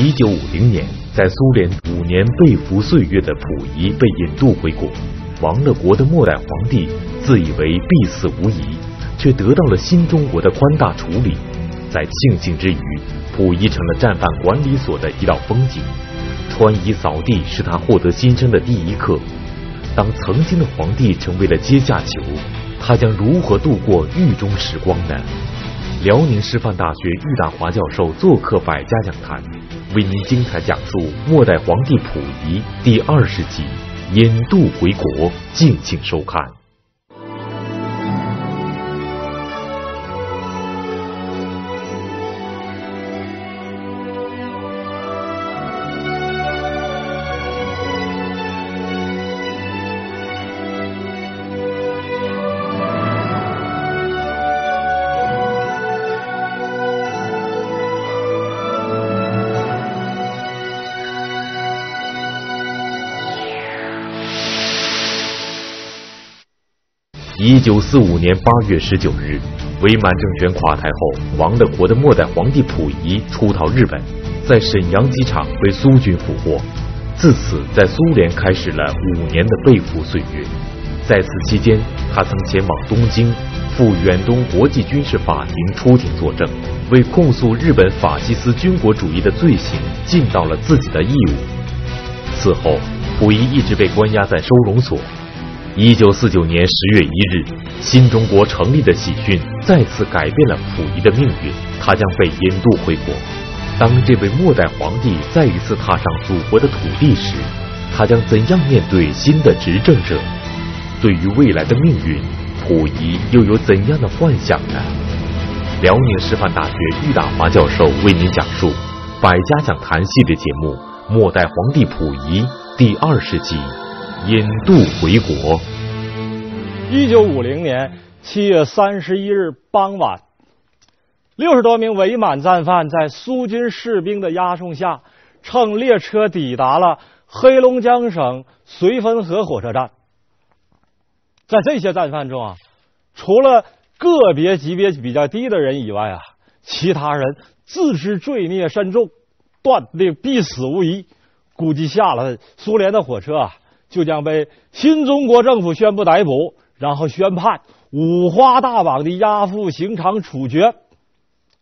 一九五零年，在苏联五年被俘岁月的溥仪被引渡回国，亡了国的末代皇帝自以为必死无疑，却得到了新中国的宽大处理。在庆幸之余，溥仪成了战犯管理所的一道风景。穿衣扫地是他获得新生的第一课。当曾经的皇帝成为了阶下囚，他将如何度过狱中时光呢？辽宁师范大学郁大华教授做客百家讲坛。为您精彩讲述《末代皇帝溥仪》第二十集“引渡回国”，敬请收看。一九四五年八月十九日，伪满政权垮台后，亡了国的末代皇帝溥仪出逃日本，在沈阳机场被苏军俘获，自此在苏联开始了五年的被俘岁月。在此期间，他曾前往东京，赴远东国际军事法庭出庭作证，为控诉日本法西斯军国主义的罪行尽到了自己的义务。此后，溥仪一直被关押在收容所。一九四九年十月一日，新中国成立的喜讯再次改变了溥仪的命运。他将被引渡回国。当这位末代皇帝再一次踏上祖国的土地时，他将怎样面对新的执政者？对于未来的命运，溥仪又有怎样的幻想呢？辽宁师范大学郁大华教授为您讲述《百家讲坛》系列节目《末代皇帝溥仪》第二十集。引渡回国。一九五零年七月三十一日傍晚，六十多名伪满战犯在苏军士兵的押送下，乘列车抵达了黑龙江省绥芬河火车站。在这些战犯中啊，除了个别级别比较低的人以外啊，其他人自知罪孽深重，断定必死无疑，估计下了苏联的火车啊。就将被新中国政府宣布逮捕，然后宣判，五花大绑的押赴刑场处决。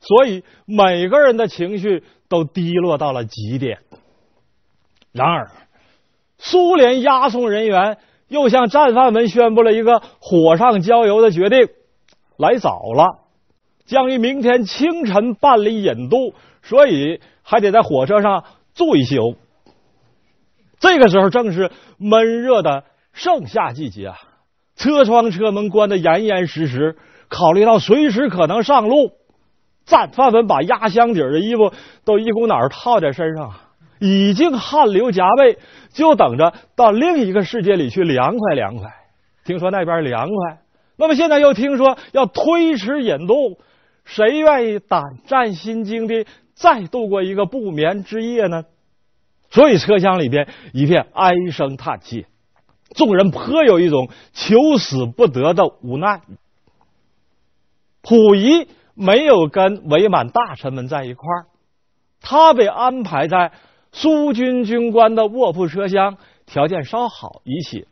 所以每个人的情绪都低落到了极点。然而，苏联押送人员又向战犯们宣布了一个火上浇油的决定：来早了，将于明天清晨办理引渡，所以还得在火车上住一宿。这个时候正是闷热的盛夏季节啊，车窗车门关得严严实实。考虑到随时可能上路，范范文把压箱底的衣服都一股脑儿套在身上，已经汗流浃背，就等着到另一个世界里去凉快凉快。听说那边凉快，那么现在又听说要推迟引渡，谁愿意胆战心惊的再度过一个不眠之夜呢？所以车厢里边一片唉声叹气，众人颇有一种求死不得的无奈。溥仪没有跟伪满大臣们在一块儿，他被安排在苏军军官的卧铺车厢，条件稍好一些。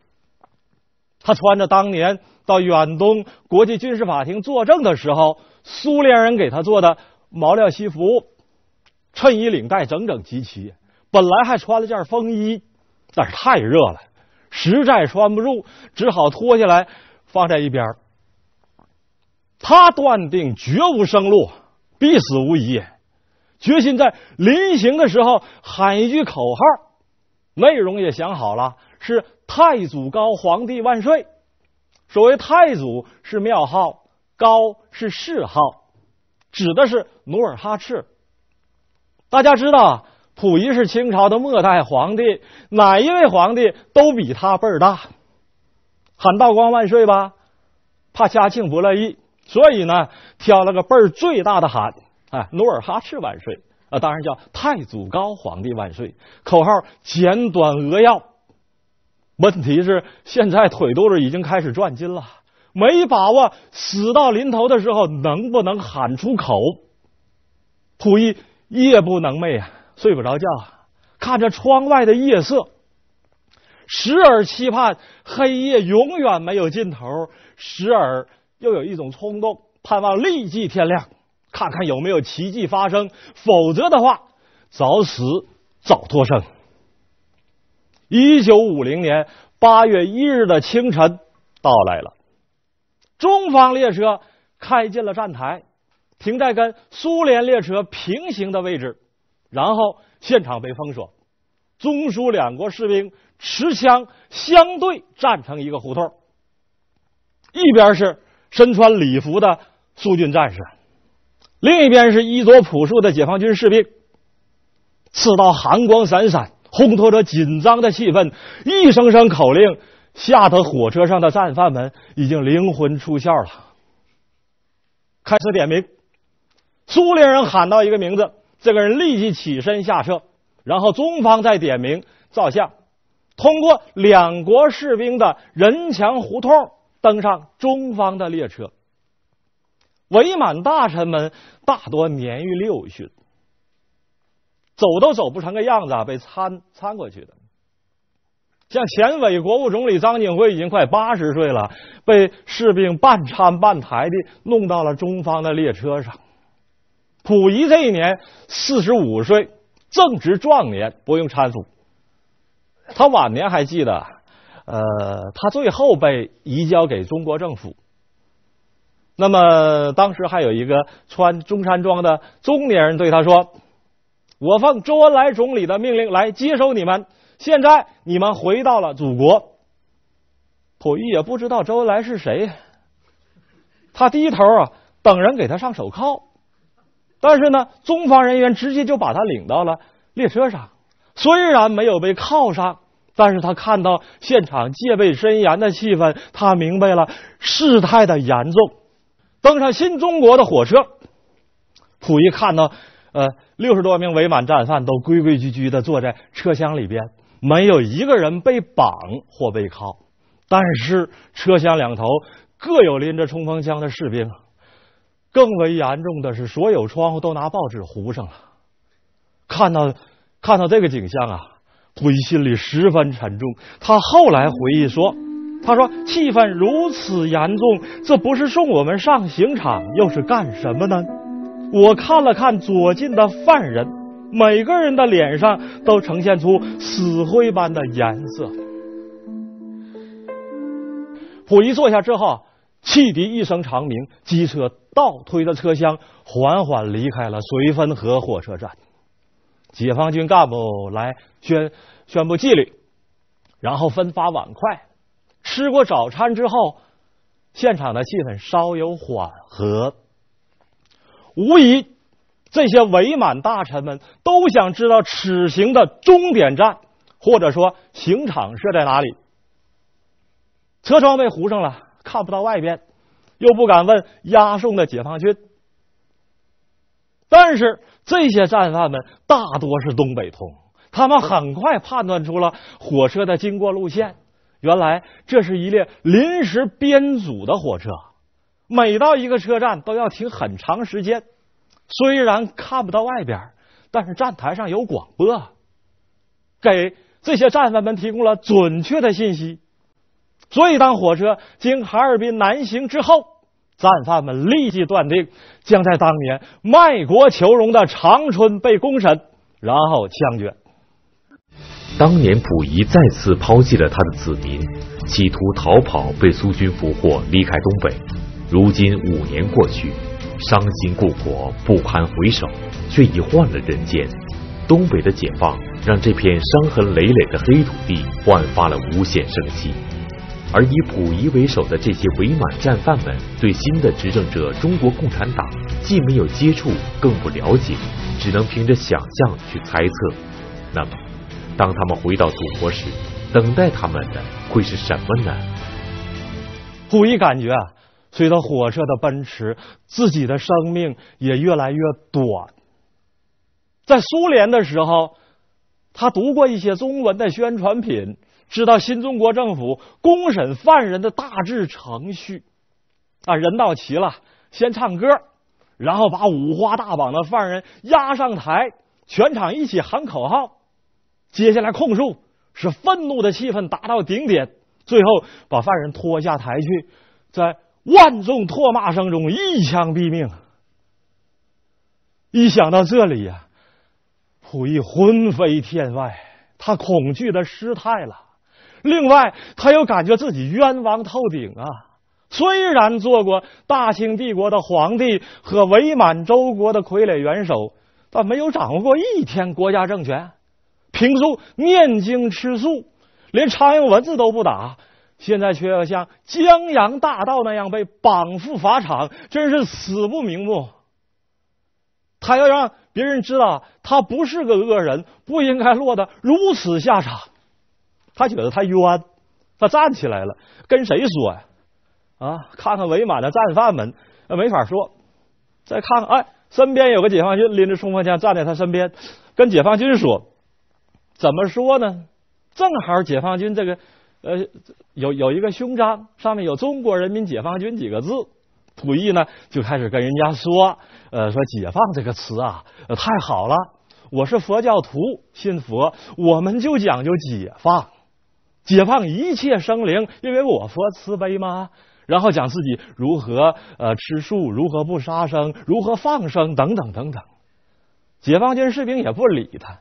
他穿着当年到远东国际军事法庭作证的时候，苏联人给他做的毛料西服、衬衣、领带，整整齐齐。本来还穿了件风衣，但是太热了，实在穿不住，只好脱下来放在一边。他断定绝无生路，必死无疑，决心在临行的时候喊一句口号，内容也想好了，是“太祖高皇帝万岁”。所谓“太祖”是庙号，“高”是谥号，指的是努尔哈赤。大家知道溥仪是清朝的末代皇帝，哪一位皇帝都比他辈儿大？喊道光万岁吧，怕嘉庆不乐意，所以呢，挑了个辈儿最大的喊啊，努尔哈赤万岁啊，当然叫太祖高皇帝万岁。口号简短扼要，问题是现在腿肚子已经开始转筋了，没把握死到临头的时候能不能喊出口。溥仪夜不能寐啊。睡不着觉，看着窗外的夜色，时而期盼黑夜永远没有尽头，时而又有一种冲动，盼望立即天亮，看看有没有奇迹发生。否则的话，早死早脱生。一九五零年八月一日的清晨到来了，中方列车开进了站台，停在跟苏联列车平行的位置。然后现场被封锁，中苏两国士兵持枪相对站成一个胡同一边是身穿礼服的苏军战士，另一边是衣着朴素的解放军士兵。刺刀寒光闪闪，烘托着紧张的气氛。一声声口令，吓得火车上的战犯们已经灵魂出窍了。开始点名，苏联人喊到一个名字。这个人立即起身下车，然后中方再点名照相，通过两国士兵的人墙胡同登上中方的列车。伪满大臣们大多年逾六旬，走都走不成个样子啊，被搀搀过去的。像前委国务总理张景辉已经快八十岁了，被士兵半搀半抬的弄到了中方的列车上。溥仪这一年四十五岁，正值壮年，不用搀扶。他晚年还记得，呃，他最后被移交给中国政府。那么当时还有一个穿中山装的中年人对他说：“我奉周恩来总理的命令来接收你们，现在你们回到了祖国。”溥仪也不知道周恩来是谁，他低头啊，等人给他上手铐。但是呢，中方人员直接就把他领到了列车上。虽然没有被铐上，但是他看到现场戒备森严的气氛，他明白了事态的严重。登上新中国的火车，溥仪看到，呃，六十多名伪满战犯都规规矩矩地坐在车厢里边，没有一个人被绑或被铐，但是车厢两头各有拎着冲锋枪的士兵。更为严重的是，所有窗户都拿报纸糊上了。看到看到这个景象啊，溥仪心里十分沉重。他后来回忆说：“他说气氛如此严重，这不是送我们上刑场，又是干什么呢？”我看了看左近的犯人，每个人的脸上都呈现出死灰般的颜色。溥仪坐下之后。汽笛一声长鸣，机车倒推着车厢，缓缓离开了绥芬河火车站。解放军干部来宣宣布纪律，然后分发碗筷。吃过早餐之后，现场的气氛稍有缓和。无疑，这些伪满大臣们都想知道此行的终点站，或者说刑场设在哪里。车窗被糊上了。看不到外边，又不敢问押送的解放军。但是这些战犯们大多是东北通，他们很快判断出了火车的经过路线。原来这是一列临时编组的火车，每到一个车站都要停很长时间。虽然看不到外边，但是站台上有广播，给这些战犯们提供了准确的信息。所以，当火车经哈尔滨南行之后，战犯们立即断定，将在当年卖国求荣的长春被公审，然后枪决。当年溥仪再次抛弃了他的子民，企图逃跑，被苏军俘获，离开东北。如今五年过去，伤心故国不堪回首，却已换了人间。东北的解放，让这片伤痕累累的黑土地焕发了无限生机。而以溥仪为首的这些伪满战犯们，对新的执政者中国共产党既没有接触，更不了解，只能凭着想象去猜测。那么，当他们回到祖国时，等待他们的会是什么呢？溥仪感觉随着火车的奔驰，自己的生命也越来越短。在苏联的时候，他读过一些中文的宣传品。知道新中国政府公审犯人的大致程序，啊，人到齐了，先唱歌，然后把五花大绑的犯人押上台，全场一起喊口号，接下来控诉，使愤怒的气氛达到顶点，最后把犯人拖下台去，在万众唾骂声中一枪毙命。一想到这里呀，溥仪魂飞天外，他恐惧的失态了。另外，他又感觉自己冤枉透顶啊！虽然做过大清帝国的皇帝和伪满洲国的傀儡元首，但没有掌握过一天国家政权，平素念经吃素，连苍蝇蚊子都不打，现在却要像江洋大盗那样被绑赴法场，真是死不瞑目。他要让别人知道，他不是个恶人，不应该落得如此下场。他觉得他冤，他站起来了，跟谁说呀？啊，看看伪满的战犯们，没法说。再看，看，哎，身边有个解放军，拎着冲锋枪站在他身边，跟解放军说，怎么说呢？正好解放军这个呃，有有一个胸章，上面有中国人民解放军几个字。溥仪呢就开始跟人家说，呃，说解放这个词啊，太好了。我是佛教徒，信佛，我们就讲究解放。解放一切生灵，因为我佛慈悲嘛。然后讲自己如何呃吃素，如何不杀生，如何放生等等等等。解放军士兵也不理他，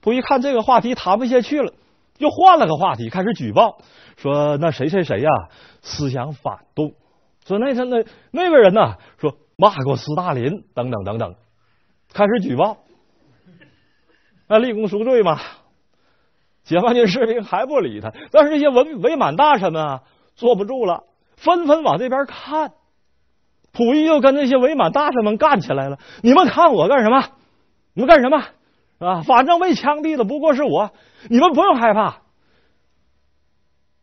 不一看这个话题谈不下去了，又换了个话题，开始举报说那谁谁谁呀思想反动，说那他那那个人呢，说骂过斯大林等等等等，开始举报，那立功赎罪嘛。解放军士兵还不理他，但是这些文伪满大臣们啊坐不住了，纷纷往这边看。溥仪又跟那些伪满大臣们干起来了，你们看我干什么？你们干什么啊？反正被枪毙的不过是我，你们不用害怕。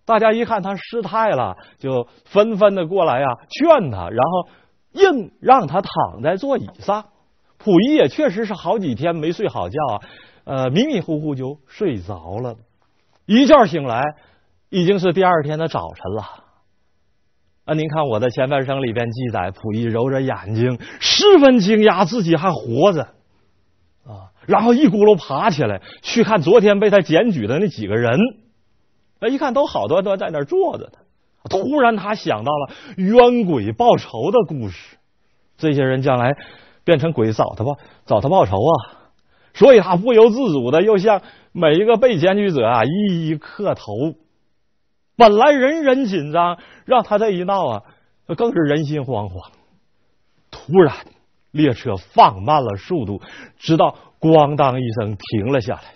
大家一看他失态了，就纷纷的过来呀劝他，然后硬让他躺在座椅上。溥仪也确实是好几天没睡好觉啊。呃，迷迷糊糊就睡着了，一觉醒来已经是第二天的早晨了。啊，您看我的前半生里边记载，溥仪揉着眼睛，十分惊讶自己还活着啊，然后一咕噜爬起来去看昨天被他检举的那几个人，那一看都好端端在那坐着呢。突然他想到了冤鬼报仇的故事，这些人将来变成鬼找他报找他报仇啊。所以他不由自主的又向每一个被检举者啊一一磕头。本来人人紧张，让他这一闹啊，更是人心惶惶。突然，列车放慢了速度，直到咣当一声停了下来。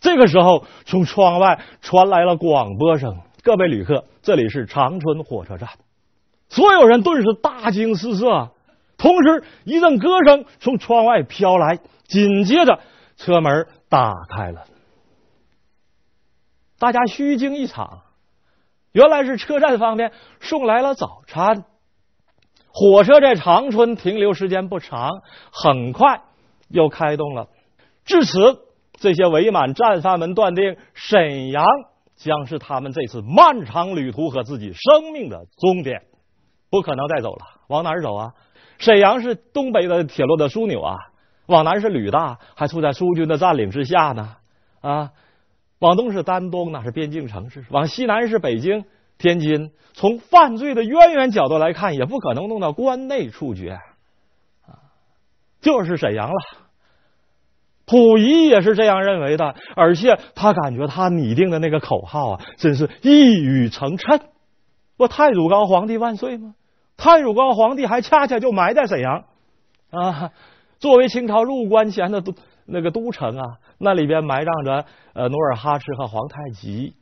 这个时候，从窗外传来了广播声：“各位旅客，这里是长春火车站。”所有人顿时大惊失色，同时一阵歌声从窗外飘来。紧接着，车门打开了，大家虚惊一场，原来是车站方面送来了早餐。火车在长春停留时间不长，很快又开动了。至此，这些伪满战犯们断定，沈阳将是他们这次漫长旅途和自己生命的终点，不可能再走了。往哪儿走啊？沈阳是东北的铁路的枢纽啊。往南是旅大，还处在苏军的占领之下呢。啊，往东是丹东，那是边境城市。往西南是北京、天津。从犯罪的渊源角度来看，也不可能弄到关内处决，啊，就是沈阳了。溥仪也是这样认为的，而且他感觉他拟定的那个口号啊，真是一语成谶。不，太祖高皇帝万岁吗？太祖高皇帝还恰恰就埋在沈阳，啊。作为清朝入关前的都那个都城啊，那里边埋葬着呃努尔哈赤和皇太极。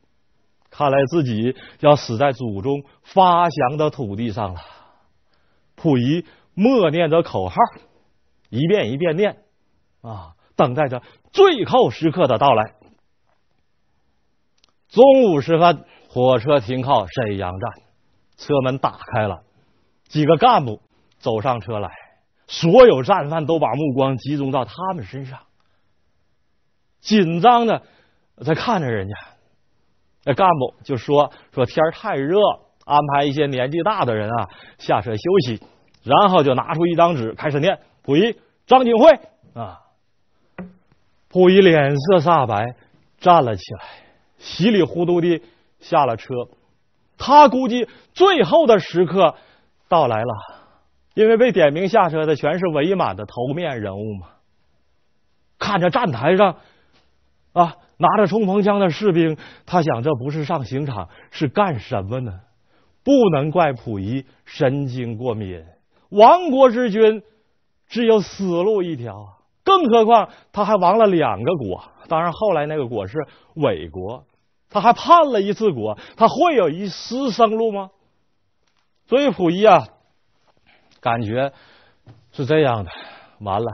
看来自己要死在祖宗发祥的土地上了。溥仪默念着口号，一遍一遍念啊，等待着最后时刻的到来。中午时分，火车停靠沈阳站，车门打开了，几个干部走上车来。所有战犯都把目光集中到他们身上，紧张的在看着人家。那干部就说：“说天太热，安排一些年纪大的人啊下车休息。”然后就拿出一张纸，开始念：“溥仪、张景惠啊。”溥仪脸色煞白，站了起来，稀里糊涂的下了车。他估计最后的时刻到来了。因为被点名下车的全是伪满的头面人物嘛，看着站台上啊拿着冲锋枪的士兵，他想这不是上刑场是干什么呢？不能怪溥仪神经过敏，亡国之君只有死路一条，更何况他还亡了两个国。当然，后来那个国是伪国，他还叛了一次国，他会有一丝生路吗？所以溥仪啊。感觉是这样的，完了。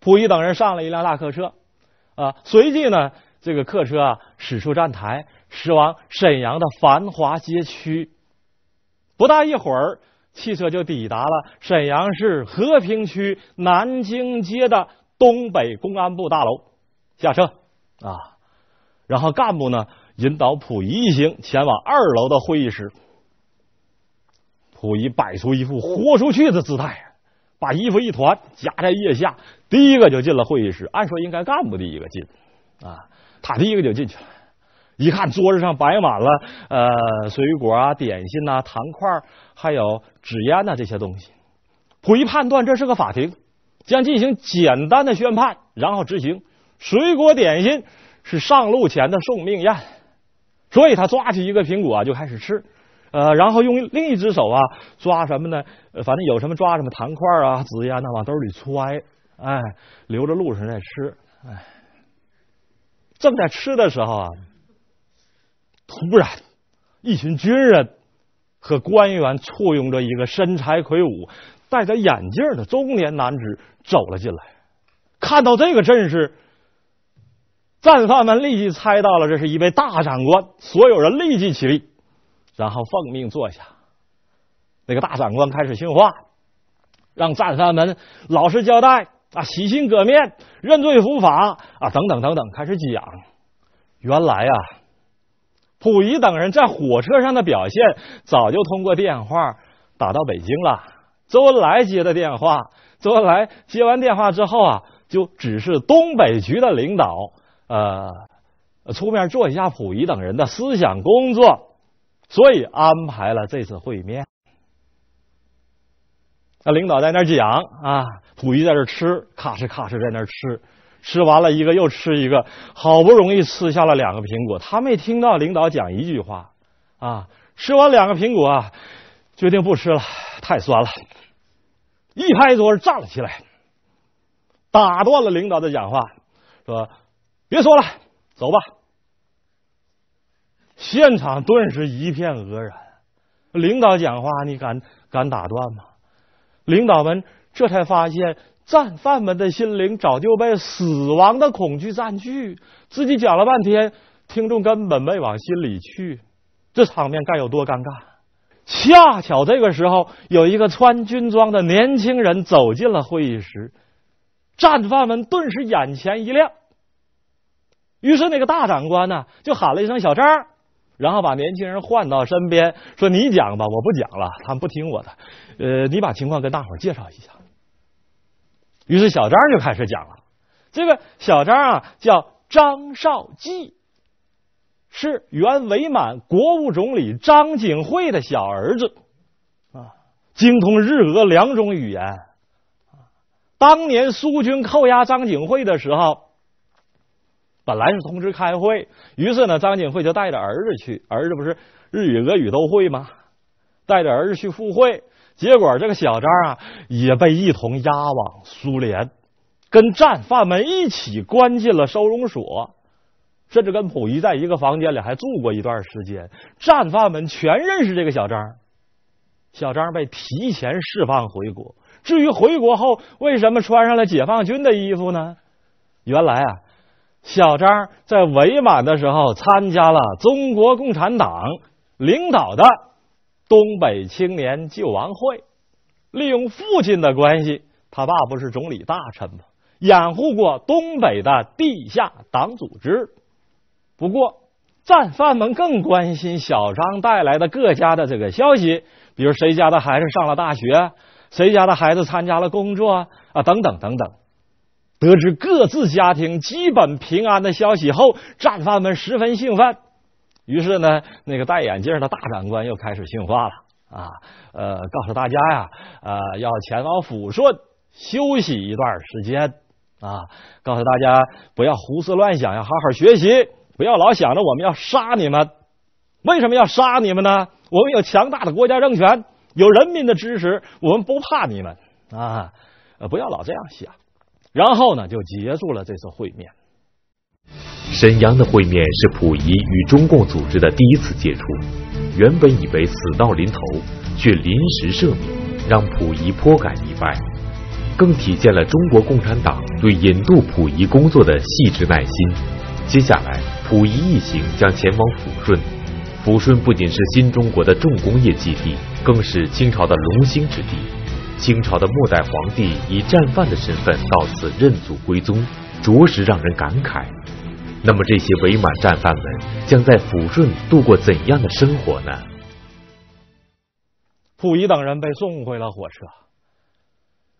溥仪等人上了一辆大客车，啊，随即呢，这个客车啊驶出站台，驶往沈阳的繁华街区。不大一会儿，汽车就抵达了沈阳市和平区南京街的东北公安部大楼。下车啊，然后干部呢引导溥仪一行前往二楼的会议室。溥仪摆出一副豁出去的姿态，把衣服一团夹在腋下，第一个就进了会议室。按说应该干部第一个进啊，他第一个就进去了。一看桌子上摆满了呃水果啊、点心呐、糖块还有纸烟呐这些东西。溥仪判断这是个法庭，将进行简单的宣判，然后执行。水果点心是上路前的送命宴，所以他抓起一个苹果就开始吃。呃，然后用另一只手啊抓什么呢？反正有什么抓什么，糖块啊、纸呀，那往兜里揣，哎，留着路上再吃。哎，正在吃的时候啊，突然一群军人和官员簇拥着一个身材魁梧、戴着眼镜的中年男子走了进来。看到这个阵势，战犯们立即猜到了这是一位大长官，所有人立即起立。然后奉命坐下，那个大长官开始训话，让战犯们老实交代啊，洗心革面、认罪伏法啊，等等等等，开始讲。原来啊，溥仪等人在火车上的表现早就通过电话打到北京了。周恩来接的电话，周恩来接完电话之后啊，就指示东北局的领导呃，出面做一下溥仪等人的思想工作。所以安排了这次会面，那领导在那讲啊，溥仪在那吃，咔哧咔哧在那吃，吃完了一个又吃一个，好不容易吃下了两个苹果，他没听到领导讲一句话啊。吃完两个苹果，啊，决定不吃了，太酸了，一拍桌子站了起来，打断了领导的讲话，说别说了，走吧。现场顿时一片愕然。领导讲话，你敢敢打断吗？领导们这才发现战犯们的心灵早就被死亡的恐惧占据，自己讲了半天，听众根本没往心里去。这场面该有多尴尬？恰巧这个时候，有一个穿军装的年轻人走进了会议室，战犯们顿时眼前一亮。于是那个大长官呢，就喊了一声：“小张。”然后把年轻人换到身边，说：“你讲吧，我不讲了，他们不听我的。呃，你把情况跟大伙介绍一下。”于是小张就开始讲了。这个小张啊，叫张绍基，是原伪满国务总理张景惠的小儿子，啊，精通日俄两种语言。当年苏军扣押张景惠的时候。本来是通知开会，于是呢，张景惠就带着儿子去。儿子不是日语、俄语都会吗？带着儿子去赴会，结果这个小张啊也被一同押往苏联，跟战犯们一起关进了收容所，甚至跟溥仪在一个房间里还住过一段时间。战犯们全认识这个小张，小张被提前释放回国。至于回国后为什么穿上了解放军的衣服呢？原来啊。小张在伪满的时候参加了中国共产党领导的东北青年救亡会，利用父亲的关系，他爸不是总理大臣吗？掩护过东北的地下党组织。不过战犯们更关心小张带来的各家的这个消息，比如谁家的孩子上了大学，谁家的孩子参加了工作啊等等等等。得知各自家庭基本平安的消息后，战犯们十分兴奋。于是呢，那个戴眼镜的大长官又开始训话了啊，呃，告诉大家呀，啊，要前往抚顺休息一段时间啊，告诉大家不要胡思乱想要好好学习，不要老想着我们要杀你们。为什么要杀你们呢？我们有强大的国家政权，有人民的支持，我们不怕你们啊，不要老这样想。然后呢，就结束了这次会面。沈阳的会面是溥仪与中共组织的第一次接触。原本以为死到临头，却临时赦免，让溥仪颇感意外，更体现了中国共产党对引渡溥仪工作的细致耐心。接下来，溥仪一行将前往抚顺。抚顺不仅是新中国的重工业基地，更是清朝的龙兴之地。清朝的末代皇帝以战犯的身份到此认祖归宗，着实让人感慨。那么这些伪满战犯们将在抚顺度过怎样的生活呢？溥仪等人被送回了火车，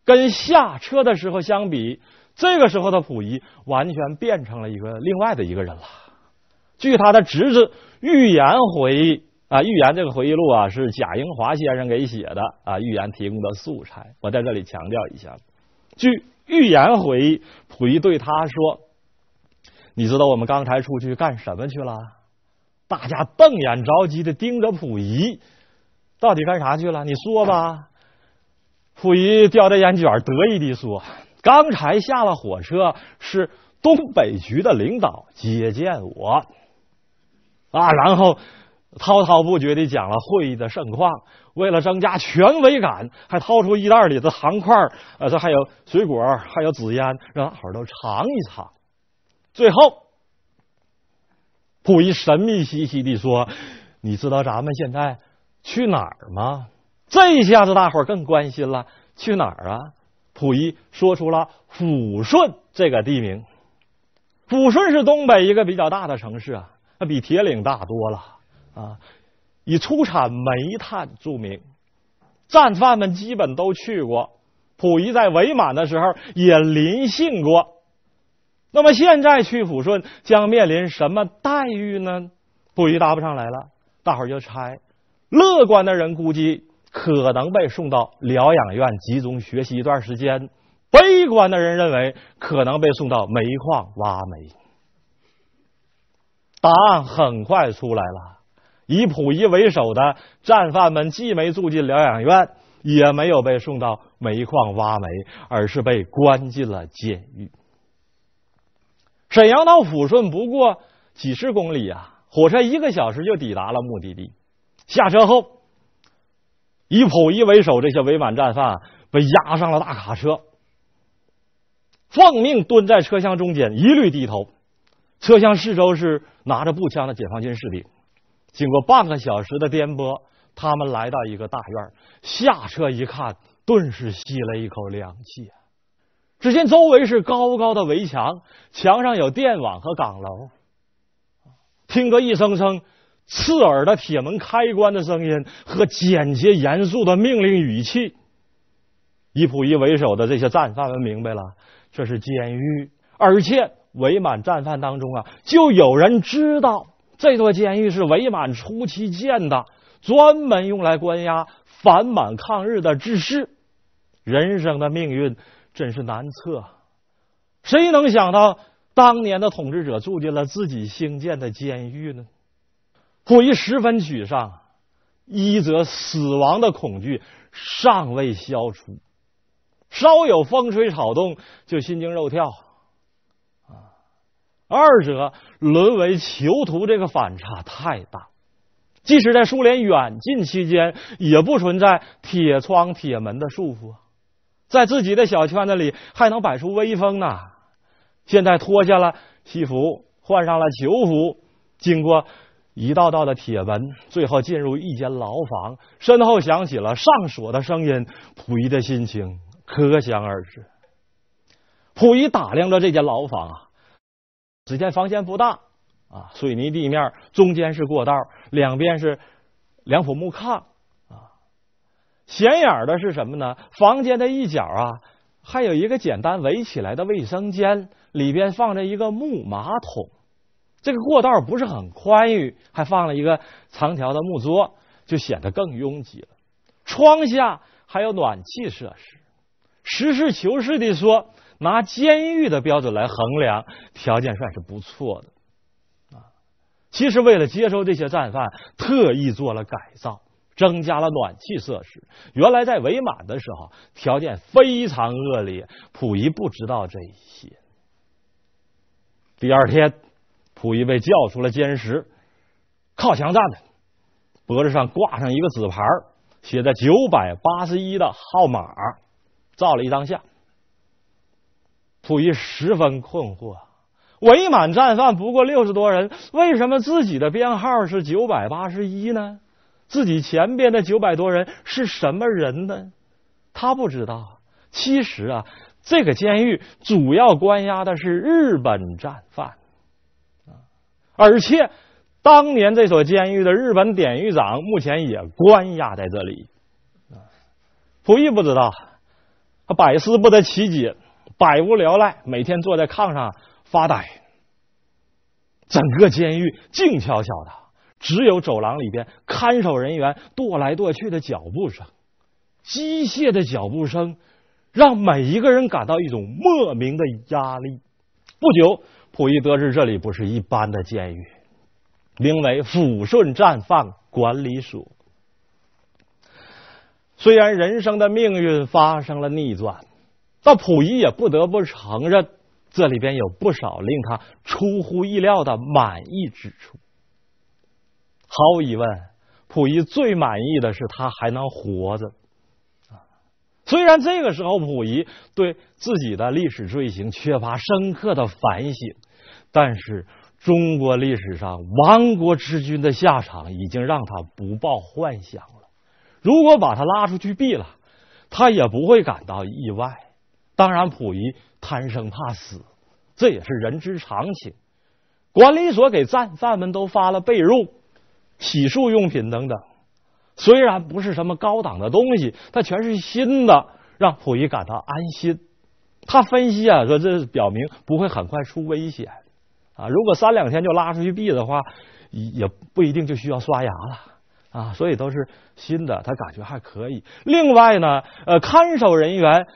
跟下车的时候相比，这个时候的溥仪完全变成了一个另外的一个人了。据他的侄子预言回忆。啊，预言这个回忆录啊，是贾英华先生给写的啊。预言提供的素材，我在这里强调一下。据预言回忆，溥仪对他说：“你知道我们刚才出去干什么去了？”大家瞪眼着急的盯着溥仪，到底干啥去了？你说吧。溥仪叼着烟卷，得意地说：“刚才下了火车，是东北局的领导接见我啊，然后。”滔滔不绝地讲了会议的盛况，为了增加权威感，还掏出一袋里的糖块呃，这还有水果，还有紫烟，让伙儿都尝一尝。最后，溥仪神秘兮兮的说：“你知道咱们现在去哪儿吗？”这下子大伙儿更关心了：“去哪儿啊？”溥仪说出了抚顺这个地名。抚顺是东北一个比较大的城市啊，它比铁岭大多了。啊，以出产煤炭著名，战犯们基本都去过，溥仪在伪满的时候也临幸过。那么现在去抚顺将面临什么待遇呢？溥仪答不上来了，大伙儿就猜。乐观的人估计可能被送到疗养院集中学习一段时间，悲观的人认为可能被送到煤矿挖煤。答案很快出来了。以溥仪为首的战犯们既没住进疗养院，也没有被送到煤矿挖煤，而是被关进了监狱。沈阳到抚顺不过几十公里啊，火车一个小时就抵达了目的地。下车后，以溥仪为首，这些伪满战犯被押上了大卡车，奉命蹲在车厢中间，一律低头。车厢四周是拿着步枪的解放军士兵。经过半个小时的颠簸，他们来到一个大院儿，下车一看，顿时吸了一口凉气。只见周围是高高的围墙，墙上有电网和岗楼，听着一声声刺耳的铁门开关的声音和简洁严肃的命令语气，以溥仪为首的这些战犯们明白了，这是监狱，而且伪满战犯当中啊，就有人知道。这座监狱是伪满初期建的，专门用来关押反满抗日的志士。人生的命运真是难测，谁能想到当年的统治者住进了自己兴建的监狱呢？溥仪十分沮丧，一则死亡的恐惧尚未消除，稍有风吹草动就心惊肉跳。二者沦为囚徒，这个反差太大。即使在苏联远近期间，也不存在铁窗铁门的束缚啊，在自己的小圈子里还能摆出威风呢。现在脱下了西服，换上了囚服，经过一道道的铁门，最后进入一间牢房，身后响起了上锁的声音，溥仪的心情可想而知。溥仪打量着这间牢房啊。只见房间不大，啊，水泥地面，中间是过道，两边是两铺木炕，啊，显眼的是什么呢？房间的一角啊，还有一个简单围起来的卫生间，里边放着一个木马桶。这个过道不是很宽裕，还放了一个长条的木桌，就显得更拥挤了。窗下还有暖气设施。实事求是的说。拿监狱的标准来衡量，条件算是不错的啊。其实为了接收这些战犯，特意做了改造，增加了暖气设施。原来在伪满的时候，条件非常恶劣。溥仪不知道这些。第二天，溥仪被叫出了监室，靠墙站着，脖子上挂上一个纸牌写着九百八十一的号码，照了一张相。溥仪十分困惑，伪满战犯不过六十多人，为什么自己的编号是九百八十一呢？自己前边的九百多人是什么人呢？他不知道。其实啊，这个监狱主要关押的是日本战犯，而且当年这所监狱的日本典狱长目前也关押在这里。溥仪不知道，他百思不得其解。百无聊赖，每天坐在炕上发呆。整个监狱静悄悄的，只有走廊里边看守人员踱来踱去的脚步声，机械的脚步声让每一个人感到一种莫名的压力。不久，溥仪得知这里不是一般的监狱，名为抚顺战犯管理所。虽然人生的命运发生了逆转。那溥仪也不得不承认，这里边有不少令他出乎意料的满意之处。毫无疑问，溥仪最满意的是他还能活着。啊，虽然这个时候溥仪对自己的历史罪行缺乏深刻的反省，但是中国历史上亡国之君的下场已经让他不抱幻想了。如果把他拉出去毙了，他也不会感到意外。当然，溥仪贪生怕死，这也是人之常情。管理所给战犯们都发了被褥、洗漱用品等等，虽然不是什么高档的东西，它全是新的，让溥仪感到安心。他分析啊，说这表明不会很快出危险啊。如果三两天就拉出去毙的话，也不一定就需要刷牙了啊。所以都是新的，他感觉还可以。另外呢，呃，看守人员。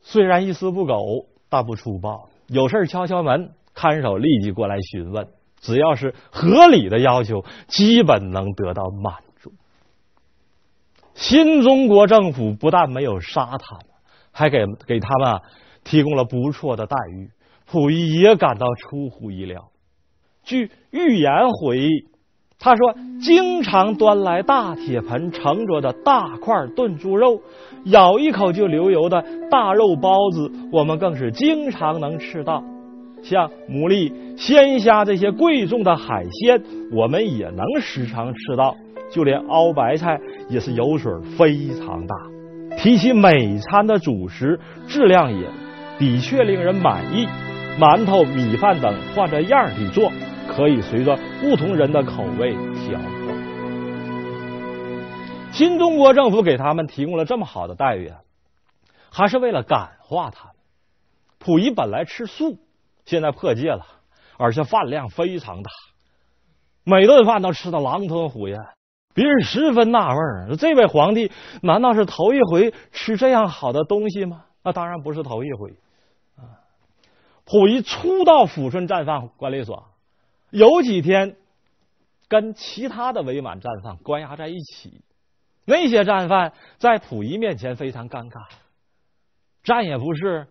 虽然一丝不苟，但不粗暴。有事敲敲门，看守立即过来询问。只要是合理的要求，基本能得到满足。新中国政府不但没有杀他们，还给给他们啊、提供了不错的待遇。溥仪也感到出乎意料。据预言回忆，他说经常端来大铁盆盛着的大块炖猪肉。咬一口就流油的大肉包子，我们更是经常能吃到；像牡蛎、鲜虾这些贵重的海鲜，我们也能时常吃到。就连熬白菜也是油水非常大。提起每餐的主食，质量也的确令人满意。馒头、米饭等换着样儿地做，可以随着不同人的口味调。新中国政府给他们提供了这么好的待遇，还是为了感化他们。溥仪本来吃素，现在破戒了，而且饭量非常大，每顿饭都吃的狼吞虎咽。别人十分纳闷儿：这位皇帝难道是头一回吃这样好的东西吗？那当然不是头一回。溥仪初到抚顺战犯管理所，有几天跟其他的伪满战犯关押在一起。那些战犯在溥仪面前非常尴尬，站也不是，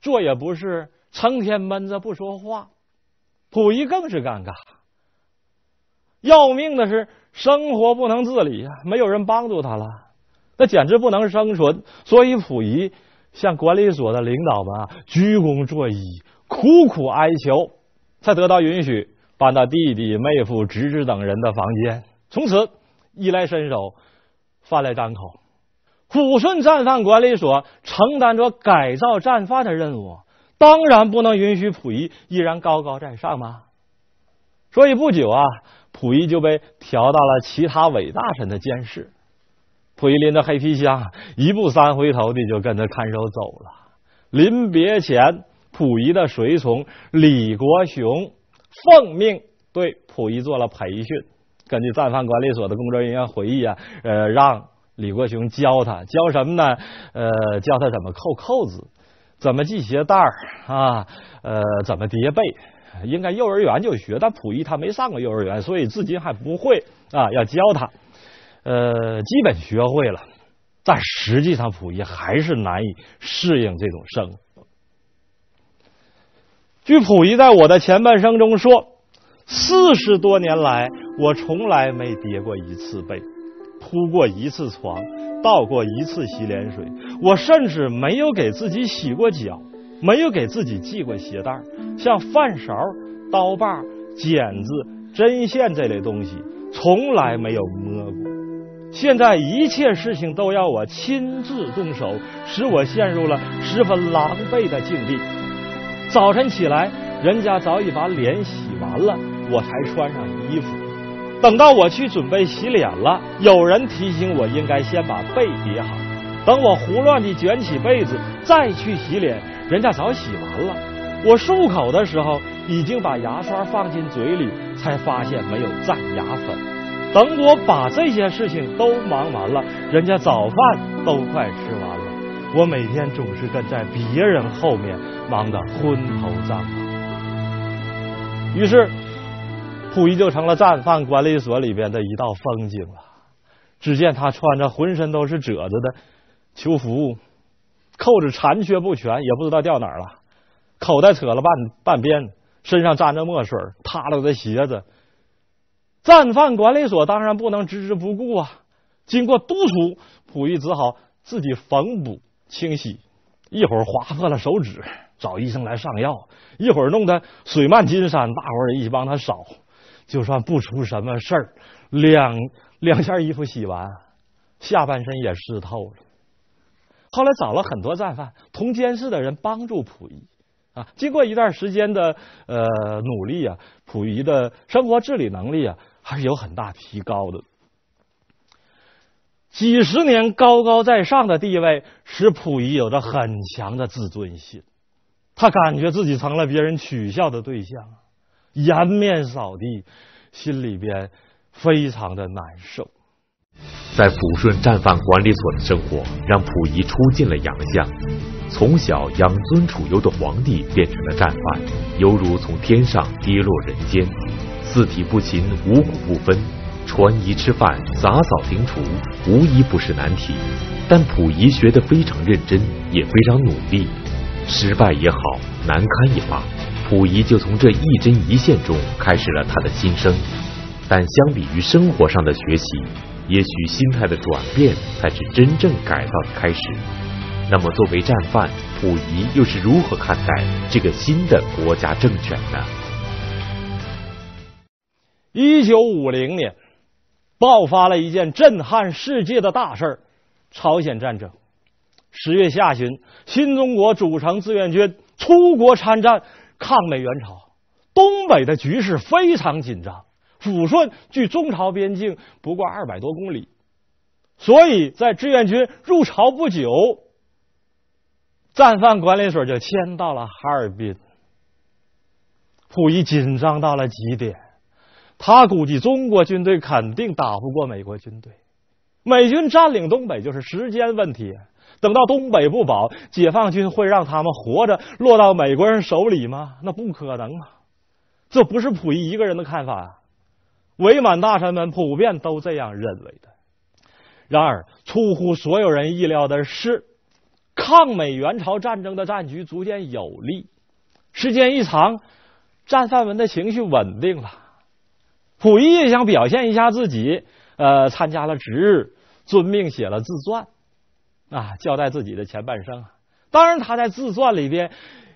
坐也不是，成天闷着不说话。溥仪更是尴尬。要命的是生活不能自理啊，没有人帮助他了，那简直不能生存。所以溥仪向管理所的领导们啊鞠躬作揖，苦苦哀求，才得到允许搬到弟弟、妹夫、侄子等人的房间，从此衣来伸手。饭来张口，抚顺战犯管理所承担着改造战犯的任务，当然不能允许溥仪依然高高在上嘛。所以不久啊，溥仪就被调到了其他伪大臣的监视。溥仪拎着黑皮箱，一步三回头的就跟着看守走了。临别前，溥仪的随从李国雄奉命对溥仪做了培训。根据战犯管理所的工作人员回忆啊，呃，让李国雄教他教什么呢？呃，教他怎么扣扣子，怎么系鞋带儿啊，呃，怎么叠被，应该幼儿园就学，但溥仪他没上过幼儿园，所以至今还不会啊，要教他，呃，基本学会了，但实际上溥仪还是难以适应这种生。据溥仪在我的前半生中说。四十多年来，我从来没叠过一次被，铺过一次床，倒过一次洗脸水。我甚至没有给自己洗过脚，没有给自己系过鞋带像饭勺、刀把、剪子、针线这类东西，从来没有摸过。现在一切事情都要我亲自动手，使我陷入了十分狼狈的境地。早晨起来，人家早已把脸洗完了。我才穿上衣服，等到我去准备洗脸了，有人提醒我应该先把被叠好。等我胡乱的卷起被子再去洗脸，人家早洗完了。我漱口的时候已经把牙刷放进嘴里，才发现没有蘸牙粉。等我把这些事情都忙完了，人家早饭都快吃完了。我每天总是跟在别人后面忙得昏头胀脑，于是。溥仪就成了战犯管理所里边的一道风景了。只见他穿着浑身都是褶子的囚服，扣子残缺不全，也不知道掉哪儿了；口袋扯了半半边，身上沾着墨水，塌了的鞋子。战犯管理所当然不能置之不顾啊！经过督促，溥仪只好自己缝补、清洗。一会儿划破了手指，找医生来上药；一会儿弄得水漫金山，大伙儿一起帮他扫。就算不出什么事儿，两两件衣服洗完，下半身也湿透了。后来找了很多战犯同监室的人帮助溥仪啊，经过一段时间的呃努力啊，溥仪的生活自理能力啊还是有很大提高的。几十年高高在上的地位使溥仪有着很强的自尊心，他感觉自己成了别人取笑的对象啊。颜面扫地，心里边非常的难受。在抚顺战犯管理所的生活，让溥仪出尽了洋相。从小养尊处优的皇帝，变成了战犯，犹如从天上跌落人间。四体不勤，五谷不分，穿衣吃饭，杂草庭除，无一不是难题。但溥仪学得非常认真，也非常努力。失败也好，难堪也罢。溥仪就从这一针一线中开始了他的新生，但相比于生活上的学习，也许心态的转变才是真正改造的开始。那么，作为战犯，溥仪又是如何看待这个新的国家政权呢？一九五零年，爆发了一件震撼世界的大事儿——朝鲜战争。十月下旬，新中国组成志愿军出国参战。抗美援朝，东北的局势非常紧张。抚顺距中朝边境不过二百多公里，所以在志愿军入朝不久，战犯管理所就迁到了哈尔滨。溥仪紧张到了极点，他估计中国军队肯定打不过美国军队，美军占领东北就是时间问题。等到东北不保，解放军会让他们活着落到美国人手里吗？那不可能啊！这不是溥仪一个人的看法，啊，伪满大臣们普遍都这样认为的。然而，出乎所有人意料的是，抗美援朝战争的战局逐渐有利，时间一长，战犯们的情绪稳定了。溥仪也想表现一下自己，呃，参加了值日，遵命写了自传。啊，交代自己的前半生。当然，他在自传里边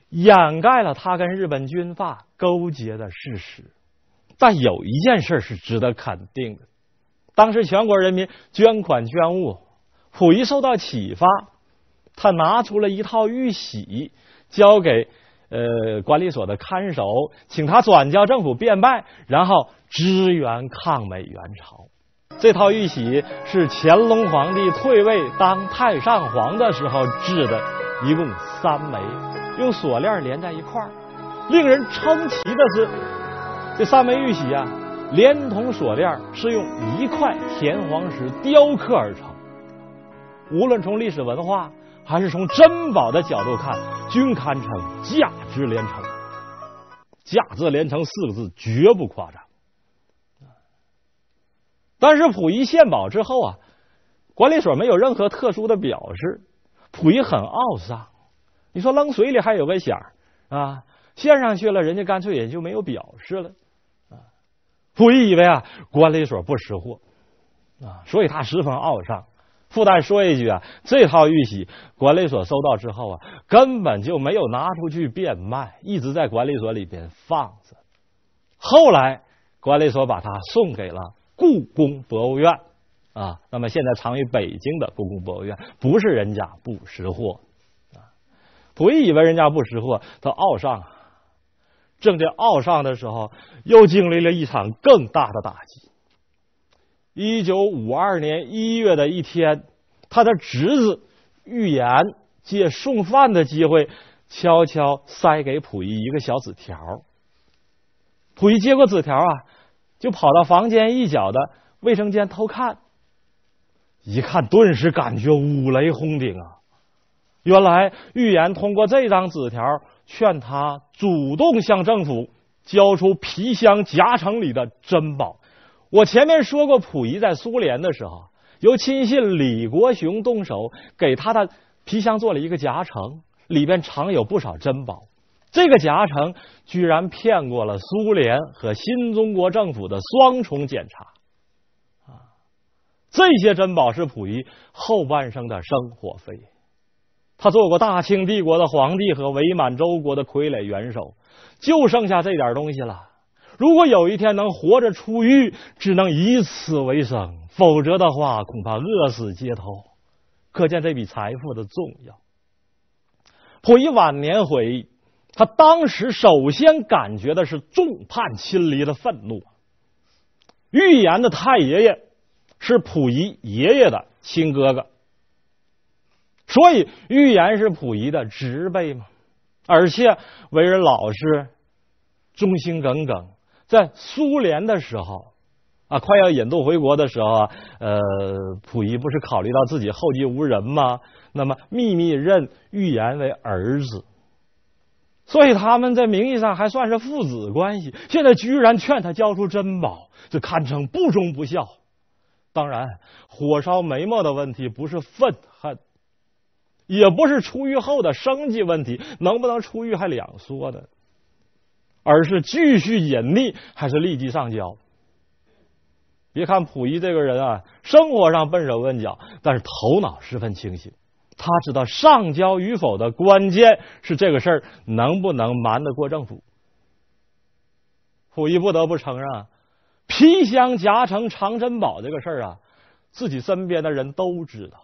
掩盖了他跟日本军阀勾结的事实。但有一件事是值得肯定的：当时全国人民捐款捐物，溥仪受到启发，他拿出了一套玉玺，交给呃管理所的看守，请他转交政府变卖，然后支援抗美援朝。这套玉玺是乾隆皇帝退位当太上皇的时候制的，一共三枚，用锁链连在一块儿。令人称奇的是，这三枚玉玺啊，连同锁链是用一块田黄石雕刻而成。无论从历史文化还是从珍宝的角度看，均堪称价值连城。价值连城四个字绝不夸张。但是溥仪献宝之后啊，管理所没有任何特殊的表示，溥仪很懊丧。你说扔水里还有个响啊，献上去了，人家干脆也就没有表示了啊。溥仪以为啊，管理所不识货啊，所以他十分懊丧。附带说一句啊，这套玉玺管理所收到之后啊，根本就没有拿出去变卖，一直在管理所里边放着。后来管理所把它送给了。故宫博物院啊，那么现在藏于北京的故宫博物院，不是人家不识货啊，溥仪以为人家不识货，他傲上，正在傲上的时候，又经历了一场更大的打击。一九五二年一月的一天，他的侄子玉言借送饭的机会，悄悄塞给溥仪一个小纸条。溥仪接过纸条啊。就跑到房间一角的卫生间偷看，一看顿时感觉五雷轰顶啊！原来预言通过这张纸条劝他主动向政府交出皮箱夹层里的珍宝。我前面说过，溥仪在苏联的时候，由亲信李国雄动手给他的皮箱做了一个夹层，里边藏有不少珍宝。这个夹层居然骗过了苏联和新中国政府的双重检查，啊！这些珍宝是溥仪后半生的生活费。他做过大清帝国的皇帝和伪满洲国的傀儡元首，就剩下这点东西了。如果有一天能活着出狱，只能以此为生；否则的话，恐怕饿死街头。可见这笔财富的重要。溥仪晚年回忆。他当时首先感觉的是众叛亲离的愤怒。预言的太爷爷是溥仪爷爷的亲哥哥，所以预言是溥仪的直辈嘛。而且为人老实、忠心耿耿。在苏联的时候，啊，快要引渡回国的时候啊，呃，溥仪不是考虑到自己后继无人吗？那么秘密认预言为儿子。所以他们在名义上还算是父子关系，现在居然劝他交出珍宝，这堪称不忠不孝。当然，火烧眉毛的问题不是愤恨，也不是出狱后的生计问题，能不能出狱还两说的，而是继续隐匿还是立即上交。别看溥仪这个人啊，生活上笨手笨脚，但是头脑十分清醒。他知道上交与否的关键是这个事儿能不能瞒得过政府。溥仪不得不承认啊，皮箱夹成藏珍宝这个事儿啊，自己身边的人都知道，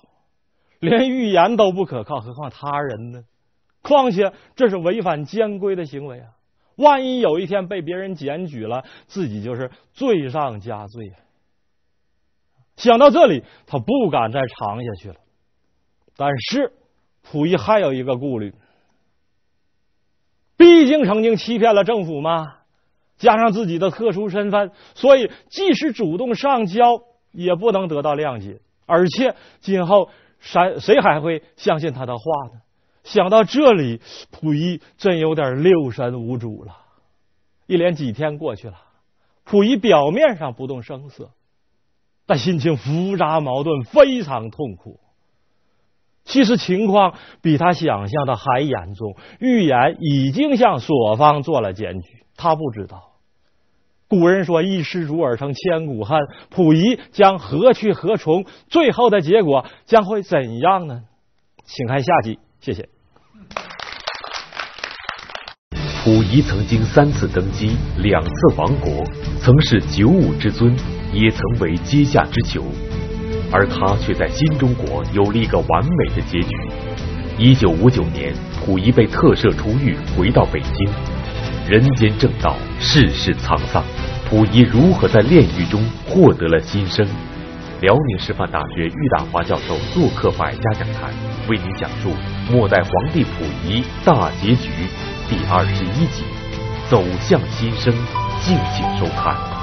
连预言都不可靠，何况他人呢？况且这是违反监规的行为啊！万一有一天被别人检举了，自己就是罪上加罪。想到这里，他不敢再藏下去了。但是，溥仪还有一个顾虑，毕竟曾经欺骗了政府嘛，加上自己的特殊身份，所以即使主动上交，也不能得到谅解。而且今后谁谁还会相信他的话呢？想到这里，溥仪真有点六神无主了。一连几天过去了，溥仪表面上不动声色，但心情复杂矛盾，非常痛苦。其实情况比他想象的还严重，预言已经向索方做了检举，他不知道。古人说“一失足而成千古恨”，溥仪将何去何从？最后的结果将会怎样呢？请看下集，谢谢。溥仪曾经三次登基，两次亡国，曾是九五之尊，也曾为阶下之囚。而他却在新中国有了一个完美的结局。一九五九年，溥仪被特赦出狱，回到北京。人间正道，世事沧桑，溥仪如何在炼狱中获得了新生？辽宁师范大学郁大华教授做客百家讲坛，为您讲述《末代皇帝溥仪大结局》第二十一集《走向新生》，敬请收看。